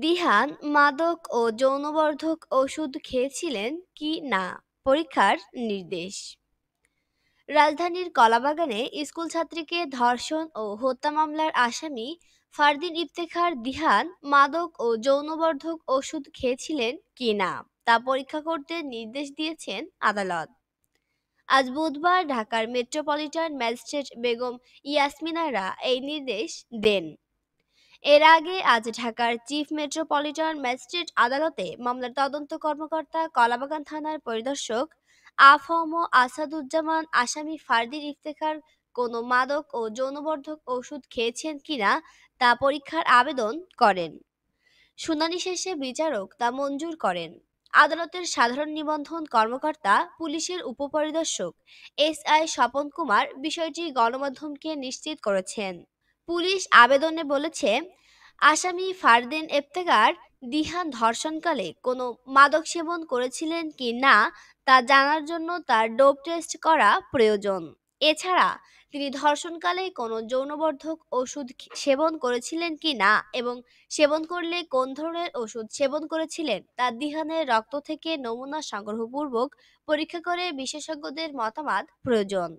দিহান মাদক ও যৌনবর্ধক ওষুধ খেয়েছিলেন কি না পরীক্ষার নির্দেশ রাজধানীর কলাবাগানে স্কুল ছাত্রীকে ধর্ষণ ও হত্যা মামলার আসামি ফারদিন ইফতেখার দিহান মাদক ও যৌনবর্ধক ওষুধ খেয়েছিলেন কি না তা পরীক্ষা করতে নির্দেশ দিয়েছেন আদালত আজ বুধবার ঢাকার মেট্রোপলিটন ম্যাজিস্ট্রেট বেগম ইয়াসমিনারা এই নির্দেশ দেন এর আগে আজ ঢাকার চিফ মেট্রোপলিটন ম্যাজিস্ট্রেট আদালতে মামলার তদন্ত কর্মকর্তা কলাবাগান থানার পরিদর্শক আফহম আসাদুজ্জামান আসামি ফার্দির ইফতেখার কোনো মাদক ও যৌনবর্ধক ওষুধ খেয়েছেন কিনা তা পরীক্ষার আবেদন করেন শুনানি শেষে বিচারক তা মঞ্জুর করেন আদালতের সাধারণ নিবন্ধন কর্মকর্তা পুলিশের উপপরিদর্শক এস আই স্বপন কুমার বিষয়টি গণমাধ্যমকে নিশ্চিত করেছেন পুলিশ আবেদনে বলেছে আসামি ফারদিন এফতেকার দিহান ধর্ষণকালে কোনো মাদক সেবন করেছিলেন কি না তা জানার জন্য তার ডোপ টেস্ট করা প্রয়োজন এছাড়া তিনি ধর্ষণকালে কোনো যৌনবর্ধক ওষুধ সেবন করেছিলেন কি না এবং সেবন করলে কোন ধরনের ওষুধ সেবন করেছিলেন তা দিহানের রক্ত থেকে নমুনা সংগ্রহপূর্বক পরীক্ষা করে বিশেষজ্ঞদের মতামত প্রয়োজন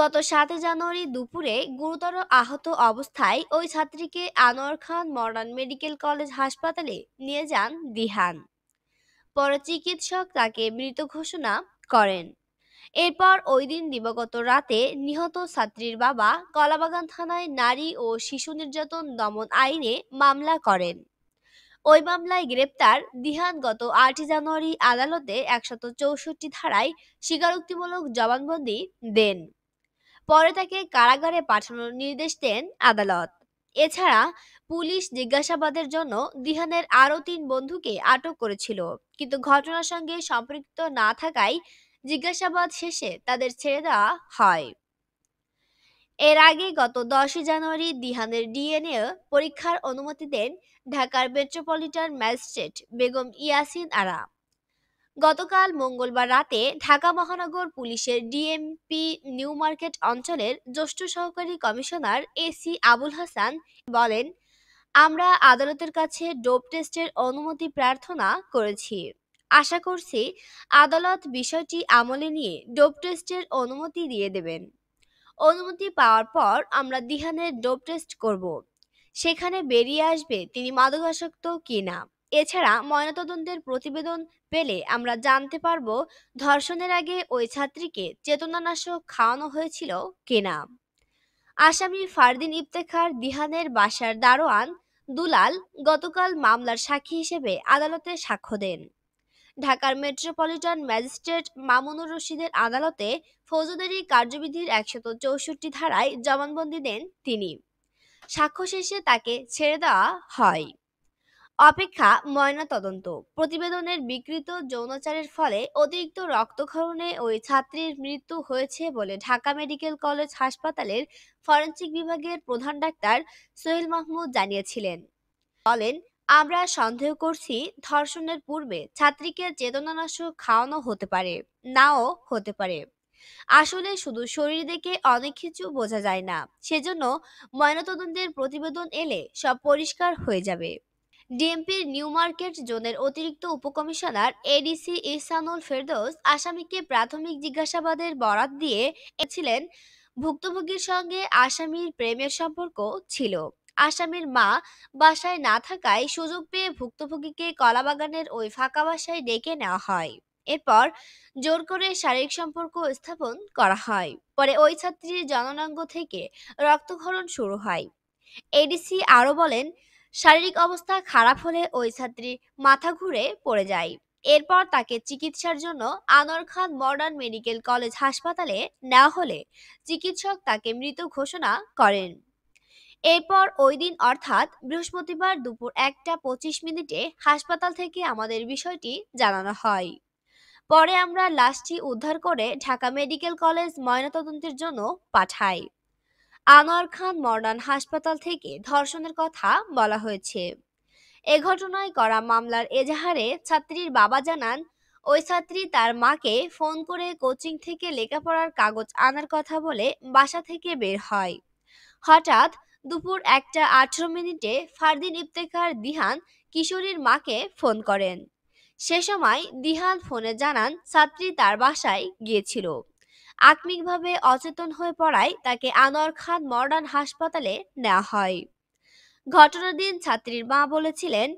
গত সাতই জানুয়ারি দুপুরে গুরুতর আহত অবস্থায় ওই ছাত্রীকে Anwar Khan modern medical college হাসপাতালে নিয়ে যান দিহান পরে চিকিৎসক তাকে মৃত ঘোষণা করেন এরপর ওই দিন দিবাগত রাতে নিহত ছাত্রীর বাবা কলাবাগান থানায় নারী ও শিশু নির্যাতন দমন আইনে মামলা করেন ওই মামলায় গ্রেপ্তার দিহান গত আটই জানুয়ারি আদালতে একশত চৌষট্টি ধারায় স্বীকারোক্তিমূলক জবানবন্দি দেন পরে তাকে কারাগারে পাঠানোর নির্দেশ দেন আদালত এছাড়া পুলিশ জিজ্ঞাসাবাদের জন্য দিহানের আরও তিন বন্ধুকে আটক করেছিল কিন্তু ঘটনার সঙ্গে সম্পৃক্ত না থাকায় জিজ্ঞাসাবাদ শেষে তাদের ছেড়ে দেওয়া হয় এর আগে গত দশই জানুয়ারি দিহানের ডিএনএ পরীক্ষার অনুমতি দেন ঢাকার মেট্রোপলিটন ম্যাজিস্ট্রেট বেগম ইয়াসিন আরা গতকাল মঙ্গলবার রাতে ঢাকা মহানগর পুলিশের ডিএমপি নিউ মার্কেট অঞ্চলের জ্যেষ্ঠ সহকারী কমিশনার এসি আবুল হাসান বলেন আমরা আদালতের কাছে ডোপ টেস্টের অনুমতি প্রার্থনা করেছি আশা করছি আদালত বিষয়টি আমলে নিয়ে ডোপ টেস্টের অনুমতি দিয়ে দেবেন অনুমতি পাওয়ার পর আমরা দিহানের ডোপ টেস্ট করব সেখানে বেরিয়ে আসবে তিনি মাদকাসক্ত কিনা এছাড়া ময়নাতদন্তের প্রতিবেদন পেলে আমরা জানতে পারব ধর্ষণের আগে ওই ছাত্রীকে চেতনানাশক খাওয়ানো হয়েছিল কিনা আসামি ফারদিন ইফতেখার দিহানের বাসার দারোয়ান দুলাল গতকাল মামলার সাক্ষী হিসেবে আদালতে সাক্ষ্য দেন ঢাকার মেট্রোপলিটন ম্যাজিস্ট্রেট মামুনুর রশিদের আদালতে ফৌজদারি কার্যবিধির একশত চৌষট্টি ধারায় জবানবন্দি দেন তিনি সাক্ষ্য শেষে তাকে ছেড়ে দেওয়া হয় অপেক্ষা ময়নাতদন্ত প্রতিবেদনের বিকৃত যৌনাচারের ফলে অতিরিক্ত রক্তক্ষরণে ওই ছাত্রীর মৃত্যু হয়েছে বলে ঢাকা মেডিকেল কলেজ হাসপাতালের ফরেন্সিক বিভাগের প্রধান ডাক্তার সোহেল মাহমুদ জানিয়েছিলেন বলেন আমরা সন্দেহ করছি ধর্ষণের পূর্বে ছাত্রীকে চেতনানাশক খাওয়ানো হতে পারে নাও হতে পারে আসলে শুধু শরীর দেখে অনেক কিছু বোঝা যায় না সেজন্য ময়নাতদন্তের প্রতিবেদন এলে সব পরিষ্কার হয়ে যাবে ডিএমপির নিউ মার্কেট জোনের অতিরিক্ত উপকমিশনার এডিসি ইসানুল ফেরদৌস আসামিকে প্রাথমিক জিজ্ঞাসাবাদের বরাত দিয়ে ছিলেন ভুক্তভোগীর সঙ্গে আসামির প্রেমের সম্পর্ক ছিল আসামির মা বাসায় না থাকায় সুযোগ পেয়ে ভুক্তভোগীকে কলাবাগানের ওই ফাঁকা বাসায় ডেকে নেওয়া হয় এরপর জোর করে শারীরিক সম্পর্ক স্থাপন করা হয় পরে ওই ছাত্রীর জননাঙ্গ থেকে রক্তক্ষরণ শুরু হয় এডিসি আরও বলেন শারীরিক অবস্থা খারাপ হলে ওই ছাত্রী মাথা ঘুরে পড়ে যায় এরপর তাকে চিকিৎসার জন্য Anwar Khan modern medical college হাসপাতালে নেওয়া হলে চিকিৎসক তাকে মৃত ঘোষণা করেন এরপর ওই দিন অর্থাৎ বৃহস্পতিবার দুপুর একটা পঁচিশ মিনিটে হাসপাতাল থেকে আমাদের বিষয়টি জানানো হয় পরে আমরা লাশটি উদ্ধার করে ঢাকা মেডিকেল কলেজ ময়নাতদন্তের জন্য পাঠাই আনোয়ার খান মডার্ন হাসপাতাল থেকে ধর্ষণের কথা বলা হয়েছে এ ঘটনায় করা মামলার এজাহারে ছাত্রীর বাবা জানান ওই ছাত্রী তার মাকে ফোন করে কোচিং থেকে লেখাপড়ার কাগজ আনার কথা বলে বাসা থেকে বের হয় হঠাৎ দুপুর একটা আঠারো মিনিটে ফারদিন ইফতেখার দিহান কিশোরীর মাকে ফোন করেন সে সময় দিহান ফোনে জানান ছাত্রী তার বাসায় গিয়েছিল আত্মিকভাবে অচেতন হয়ে পড়ায় তাকে আনোয়ার খান মডার্ন হাসপাতালে নেওয়া হয় ঘটনার দিন ছাত্রীর মা বলেছিলেন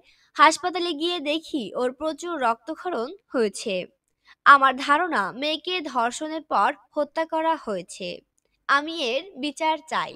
হাসপাতালে গিয়ে দেখি ওর প্রচুর রক্তক্ষরণ হয়েছে আমার ধারণা মেয়েকে ধর্ষণের পর হত্যা করা হয়েছে আমি এর বিচার চাই